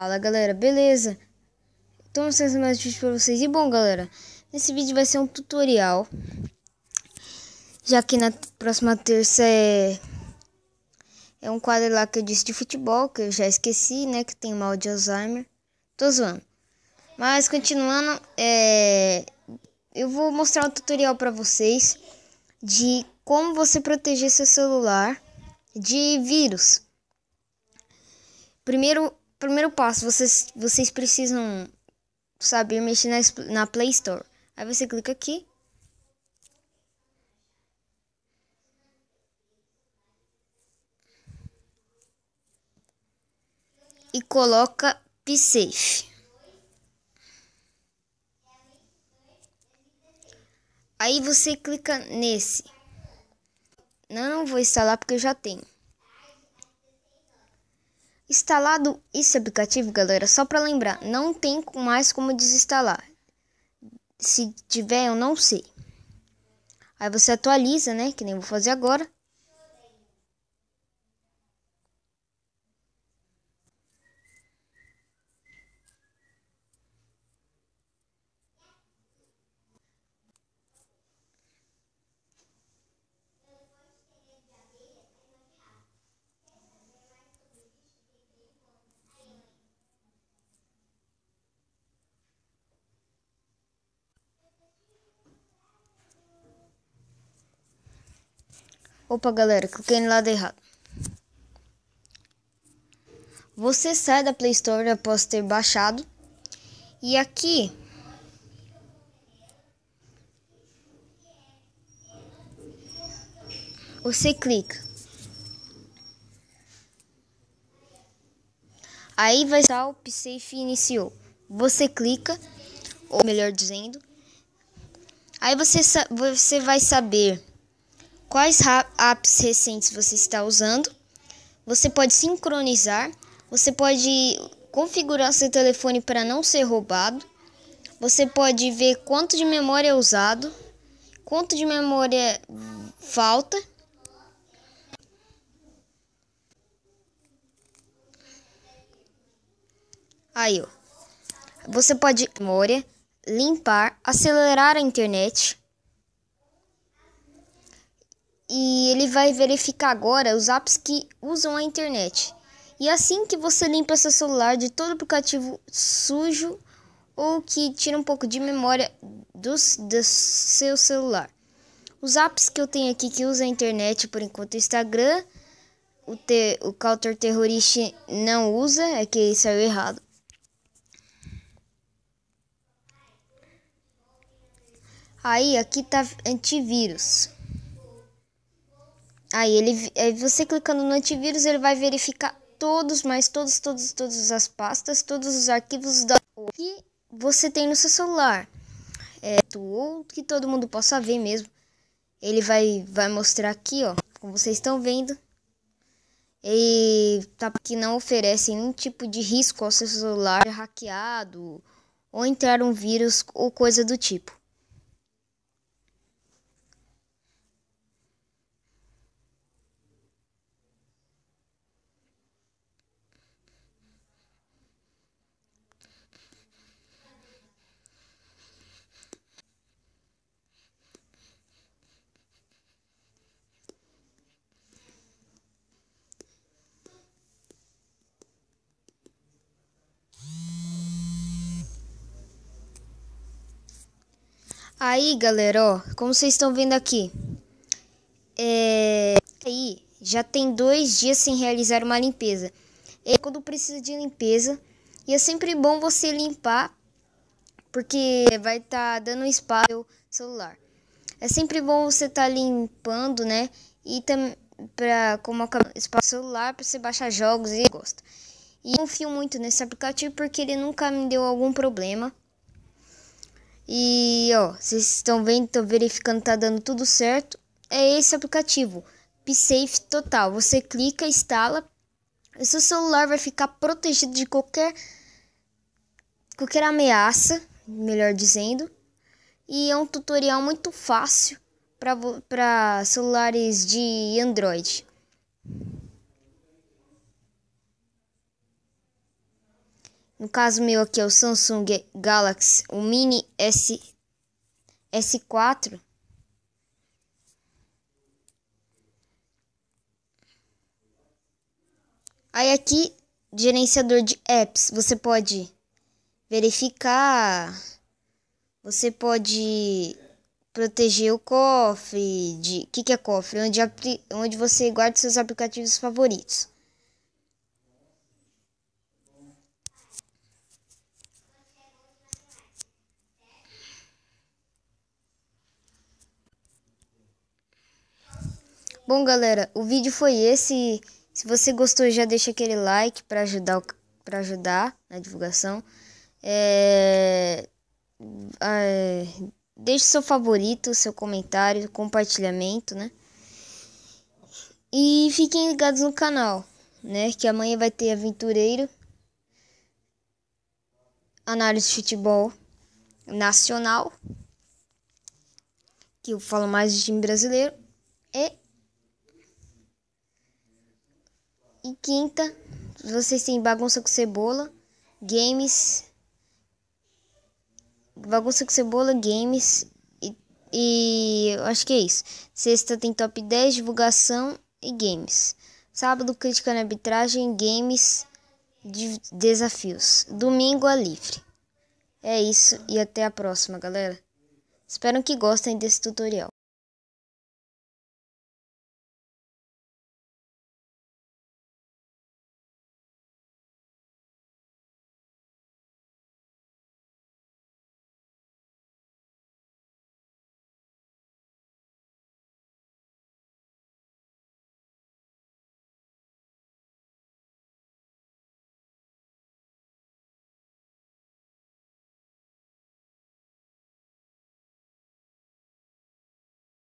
Fala galera, beleza? Então vamos mais mais vídeo para vocês. E bom galera, nesse vídeo vai ser um tutorial. Já que na próxima terça é... É um quadro lá que eu disse de futebol, que eu já esqueci, né? Que tem mal de Alzheimer. Tô zoando. Mas continuando, é... Eu vou mostrar um tutorial para vocês de como você proteger seu celular de vírus. Primeiro, primeiro passo, vocês, vocês precisam saber mexer na, na Play Store. Aí você clica aqui. E coloca PSafe. Aí você clica nesse. Não, não vou instalar porque eu já tenho. Instalado esse aplicativo, galera, só para lembrar, não tem mais como desinstalar. Se tiver, eu não sei. Aí você atualiza, né? Que nem vou fazer agora. Opa, galera, cliquei no lado errado. Você sai da Play Store após ter baixado. E aqui... Você clica. Aí vai estar o PSafe iniciou. Você clica, ou melhor dizendo, aí você, você vai saber quais apps recentes você está usando. Você pode sincronizar, você pode configurar seu telefone para não ser roubado. Você pode ver quanto de memória é usado, quanto de memória falta. Aí, ó. Você pode memória, limpar, acelerar a internet, e ele vai verificar agora os apps que usam a internet. E assim que você limpa seu celular de todo aplicativo sujo ou que tira um pouco de memória do, do seu celular. Os apps que eu tenho aqui que usam a internet por enquanto, o Instagram, o, te, o Counter Terrorist não usa, é que saiu errado. Aí aqui tá antivírus. Aí ele aí você clicando no antivírus, ele vai verificar todos, mais todos, todos, todas as pastas, todos os arquivos da que você tem no seu celular. É, ou que todo mundo possa ver mesmo. Ele vai vai mostrar aqui, ó, como vocês estão vendo. E tá que não oferece nenhum tipo de risco ao seu celular hackeado ou entrar um vírus ou coisa do tipo. Aí, galera, ó, como vocês estão vendo aqui, é... aí já tem dois dias sem realizar uma limpeza. E é, quando precisa de limpeza, e é sempre bom você limpar, porque vai estar tá dando espaço ao celular. É sempre bom você estar tá limpando, né? E também para como espaço celular para você baixar jogos e gosta. E confio muito nesse aplicativo porque ele nunca me deu algum problema. E ó, vocês estão vendo, estão verificando, tá dando tudo certo. É esse aplicativo, PSafe Total. Você clica, instala, E seu celular vai ficar protegido de qualquer qualquer ameaça, melhor dizendo. E é um tutorial muito fácil para celulares de Android. No caso meu aqui é o Samsung Galaxy, o Mini S, S4. Aí aqui, gerenciador de apps, você pode verificar, você pode proteger o cofre, de que que é cofre? Onde, onde você guarda seus aplicativos favoritos. Bom, galera, o vídeo foi esse. Se você gostou, já deixa aquele like para ajudar, pra ajudar na divulgação. É... É... Deixe seu favorito, seu comentário, compartilhamento, né? E fiquem ligados no canal, né? Que amanhã vai ter aventureiro, análise de futebol nacional, que eu falo mais de time brasileiro, e E quinta, vocês têm Bagunça com Cebola, Games. Bagunça com Cebola, Games. E, e acho que é isso. Sexta tem Top 10, Divulgação e Games. Sábado, Crítica na Arbitragem, Games, de, Desafios. Domingo, a Livre. É isso e até a próxima, galera. Espero que gostem desse tutorial.